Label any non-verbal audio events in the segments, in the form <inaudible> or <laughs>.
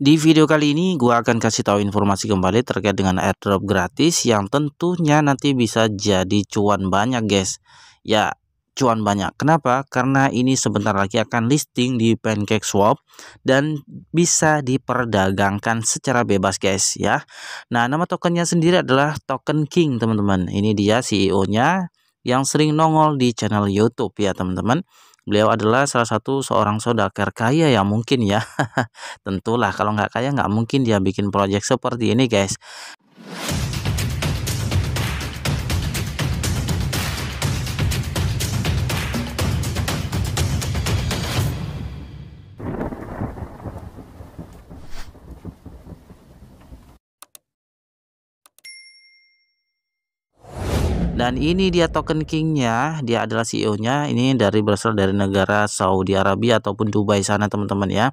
Di video kali ini gue akan kasih tahu informasi kembali terkait dengan airdrop gratis yang tentunya nanti bisa jadi cuan banyak guys. Ya cuan banyak. Kenapa? Karena ini sebentar lagi akan listing di Pancake Swap dan bisa diperdagangkan secara bebas guys ya. Nah nama tokennya sendiri adalah token King teman-teman. Ini dia CEO-nya yang sering nongol di channel YouTube ya teman-teman. Beliau adalah salah satu seorang sodaker kaya ya mungkin ya. <laughs> Tentulah kalau nggak kaya nggak mungkin dia bikin proyek seperti ini guys. dan ini dia token kingnya dia adalah CEO nya ini dari berasal dari negara Saudi Arabia ataupun Dubai sana teman-teman ya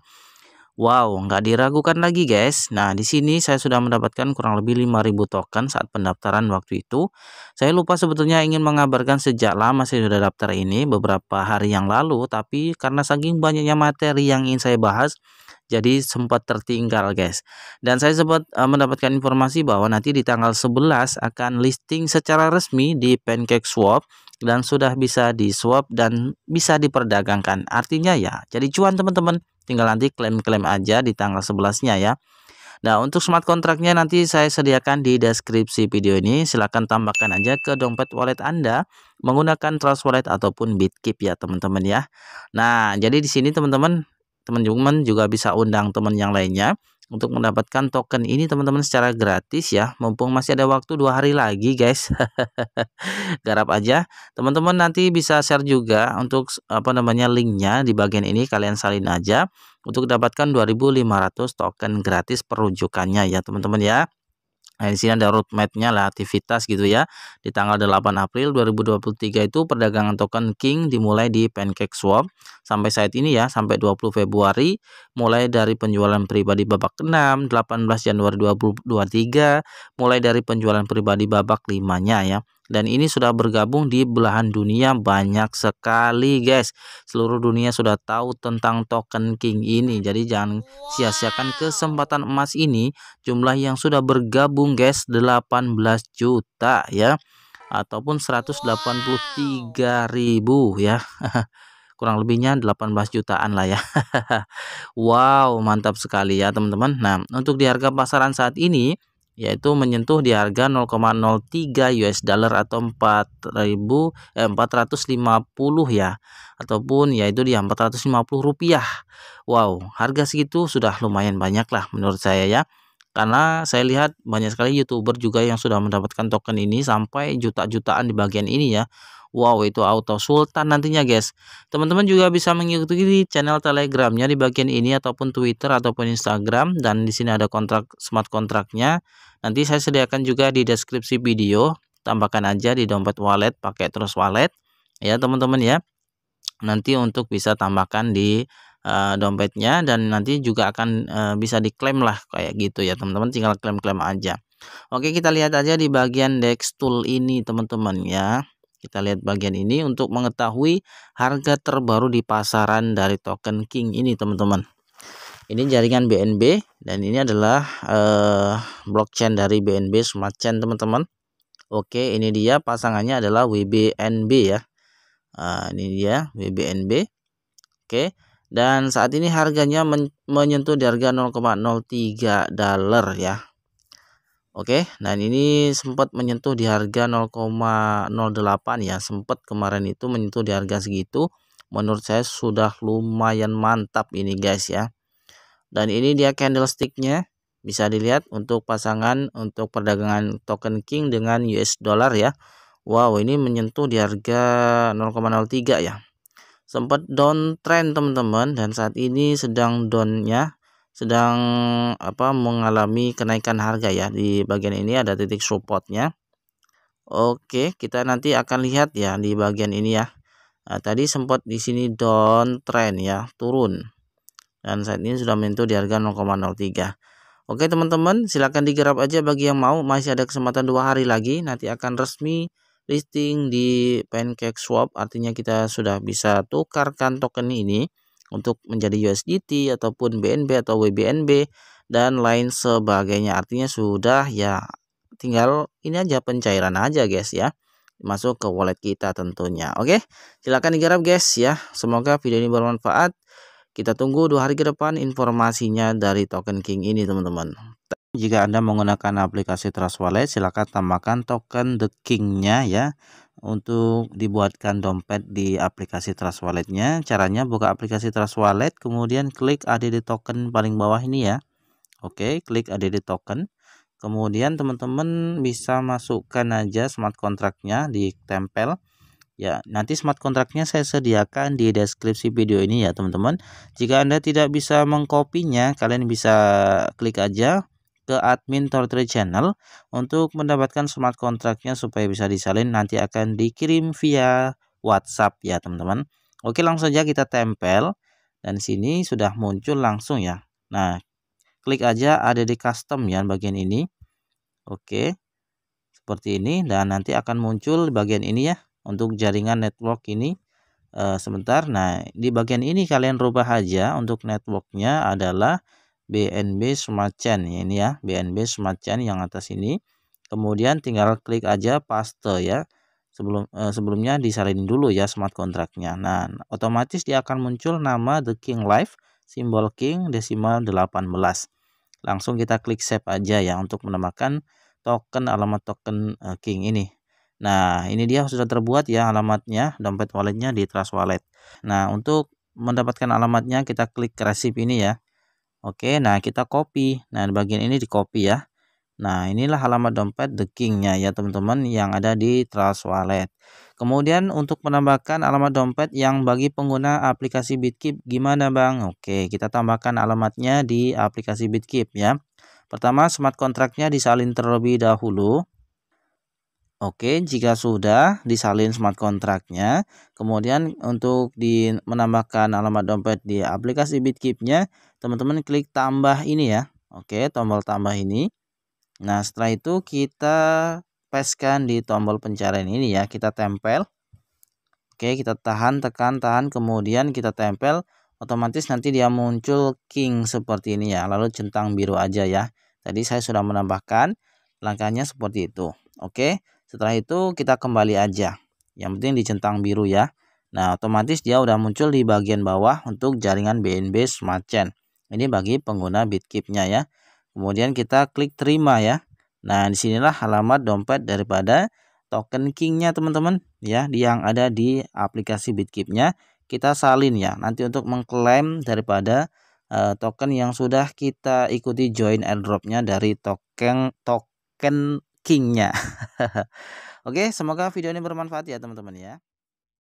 Wow, nggak diragukan lagi guys. Nah, di sini saya sudah mendapatkan kurang lebih 5000 token saat pendaftaran waktu itu. Saya lupa sebetulnya ingin mengabarkan sejak lama saya sudah daftar ini beberapa hari yang lalu, tapi karena saking banyaknya materi yang ingin saya bahas, jadi sempat tertinggal guys. Dan saya sempat eh, mendapatkan informasi bahwa nanti di tanggal 11 akan listing secara resmi di Pancake Swap dan sudah bisa di swap dan bisa diperdagangkan. Artinya ya, jadi cuan teman-teman tinggal nanti klaim-klaim aja di tanggal 11-nya ya. Nah, untuk smart kontraknya nanti saya sediakan di deskripsi video ini. Silahkan tambahkan aja ke dompet wallet Anda menggunakan Trust Wallet ataupun Bitkeep ya, teman-teman ya. Nah, jadi di sini teman-teman, teman-teman juga bisa undang teman yang lainnya untuk mendapatkan token ini teman-teman secara gratis ya mumpung masih ada waktu dua hari lagi guys <laughs> garap aja teman-teman nanti bisa share juga untuk apa namanya linknya di bagian ini kalian salin aja untuk dapatkan 2500 token gratis perujukannya ya teman-teman ya Nah, di sini ada roadmapnya lah aktivitas gitu ya. Di tanggal 8 April 2023 itu perdagangan token King dimulai di Pancake Swap sampai saat ini ya sampai 20 Februari mulai dari penjualan pribadi babak 6, 18 Januari 2023 mulai dari penjualan pribadi babak 5-nya ya dan ini sudah bergabung di belahan dunia banyak sekali guys seluruh dunia sudah tahu tentang token king ini jadi jangan sia-siakan kesempatan emas ini jumlah yang sudah bergabung guys 18 juta ya ataupun 183 ribu, ya <laughs> kurang lebihnya 18 jutaan lah ya <laughs> Wow mantap sekali ya teman-teman Nah untuk di harga pasaran saat ini yaitu menyentuh di harga 0,03 US dollar atau 4000 eh, 450 ya ataupun yaitu di 450 rupiah. Wow, harga segitu sudah lumayan banyak lah menurut saya ya. Karena saya lihat banyak sekali YouTuber juga yang sudah mendapatkan token ini sampai juta-jutaan di bagian ini ya. Wow itu auto sultan nantinya guys Teman-teman juga bisa mengikuti channel telegramnya di bagian ini Ataupun Twitter ataupun Instagram Dan di sini ada kontrak smart kontraknya Nanti saya sediakan juga di deskripsi video Tambahkan aja di dompet wallet pakai terus wallet Ya teman-teman ya Nanti untuk bisa tambahkan di eh, dompetnya dan nanti juga akan eh, bisa diklaim lah kayak gitu ya teman-teman tinggal klaim-klaim aja Oke kita lihat aja di bagian Dex tool ini teman-teman ya kita lihat bagian ini untuk mengetahui harga terbaru di pasaran dari token King ini teman-teman. Ini jaringan BNB dan ini adalah eh, blockchain dari BNB Smart Chain teman-teman. Oke ini dia pasangannya adalah WBNB ya. Nah, ini dia WBNB. Oke dan saat ini harganya men menyentuh di harga 0,03 dolar ya Oke, nah ini sempat menyentuh di harga 0,08 ya, sempat kemarin itu menyentuh di harga segitu. Menurut saya sudah lumayan mantap ini guys ya. Dan ini dia candlesticknya, bisa dilihat untuk pasangan untuk perdagangan token King dengan US dollar ya. Wow, ini menyentuh di harga 0,03 ya. Sempat downtrend teman-teman dan saat ini sedang downnya sedang apa mengalami kenaikan harga ya di bagian ini ada titik supportnya Oke kita nanti akan lihat ya di bagian ini ya nah, tadi sempat di sini downtrend ya turun dan saat ini sudah menyentuh di harga 0,03 Oke teman-teman silahkan digerap aja bagi yang mau masih ada kesempatan dua hari lagi nanti akan resmi listing di pancake swap artinya kita sudah bisa tukarkan token ini untuk menjadi USDT ataupun BNB atau WBNB dan lain sebagainya. Artinya sudah ya tinggal ini aja pencairan aja guys ya. Masuk ke wallet kita tentunya. Oke, silahkan digarap guys ya. Semoga video ini bermanfaat. Kita tunggu dua hari ke depan informasinya dari token King ini teman-teman jika Anda menggunakan aplikasi Trust Wallet silakan tambahkan token The King-nya ya untuk dibuatkan dompet di aplikasi Trust Wallet-nya. Caranya buka aplikasi Trust Wallet kemudian klik ADD token paling bawah ini ya. Oke, klik ADD token. Kemudian teman-teman bisa masukkan aja smart contract-nya di tempel ya nanti smart kontraknya saya sediakan di deskripsi video ini ya teman-teman jika anda tidak bisa mengkopinya kalian bisa klik aja ke admin Tortre Channel untuk mendapatkan smart kontraknya supaya bisa disalin nanti akan dikirim via WhatsApp ya teman-teman. Oke langsung saja kita tempel dan sini sudah muncul langsung ya. Nah klik aja ada di custom ya bagian ini. Oke seperti ini dan nanti akan muncul bagian ini ya untuk jaringan network ini. E, sebentar nah di bagian ini kalian rubah aja untuk networknya adalah BNB semacam ya ini ya BNB semacam yang atas ini kemudian tinggal klik aja paste ya sebelum eh, sebelumnya disalin dulu ya smart kontraknya nah otomatis dia akan muncul nama The King Life simbol King desimal 18 langsung kita klik save aja ya untuk menambahkan token alamat token eh, King ini nah ini dia sudah terbuat ya alamatnya dompet walletnya di Trust Wallet nah untuk mendapatkan alamatnya kita klik resip ini ya Oke, nah kita copy. Nah, di bagian ini di copy ya. Nah, inilah alamat dompet The king ya teman-teman yang ada di Trust Wallet. Kemudian untuk menambahkan alamat dompet yang bagi pengguna aplikasi Bitkeep gimana Bang? Oke, kita tambahkan alamatnya di aplikasi Bitkeep ya. Pertama, smart contractnya disalin terlebih dahulu. Oke, jika sudah disalin smart kontraknya, kemudian untuk di menambahkan alamat dompet di aplikasi Bitkeep-nya, teman-teman klik tambah ini ya. Oke, tombol tambah ini. Nah, setelah itu kita kan di tombol pencarian ini ya, kita tempel. Oke, kita tahan, tekan, tahan, kemudian kita tempel. Otomatis nanti dia muncul king seperti ini ya, lalu centang biru aja ya. Tadi saya sudah menambahkan langkahnya seperti itu. Oke. Setelah itu kita kembali aja. Yang penting di centang biru ya. Nah, otomatis dia udah muncul di bagian bawah untuk jaringan BNB Smart Chain. Ini bagi pengguna bitkeep ya. Kemudian kita klik terima ya. Nah, disinilah alamat dompet daripada token kingnya teman-teman ya yang ada di aplikasi bitkeep kita salin ya nanti untuk mengklaim daripada uh, token yang sudah kita ikuti join airdropnya dari token token kingnya. <laughs> Oke, semoga video ini bermanfaat ya teman-teman ya.